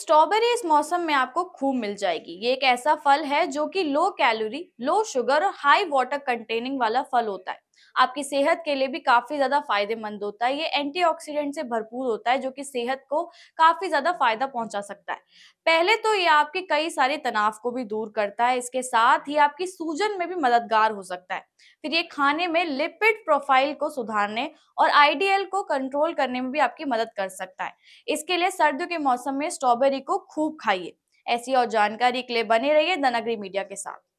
strawberry इस मौसम में आपको खूब मिल जाएगी ये एक ऐसा फल है जो कि लो कैलोरी लो शुगर और हाई वाटर कंटेनिंग वाला फल होता है आपकी सेहत के लिए भी काफी ज्यादा फायदेमंद होता है ये एंटीऑक्सीडेंट से भरपूर होता है जो कि सेहत को काफी ज्यादा फायदा पहुंचा सकता है पहले तो ये आपके कई सारे तनाव को भी दूर करता है इसके साथ ही आपकी सूजन में भी मददगार हो सकता है फिर ये खाने में लिपिड प्रोफाइल को सुधारने और आईडीएल को कंट्रोल करने में भी आपकी मदद कर सकता है इसके लिए सर्दियों के मौसम में स्ट्रॉबेरी को खूब खाइए ऐसी और जानकारी के लिए बने रहिए धनाग्री मीडिया के साथ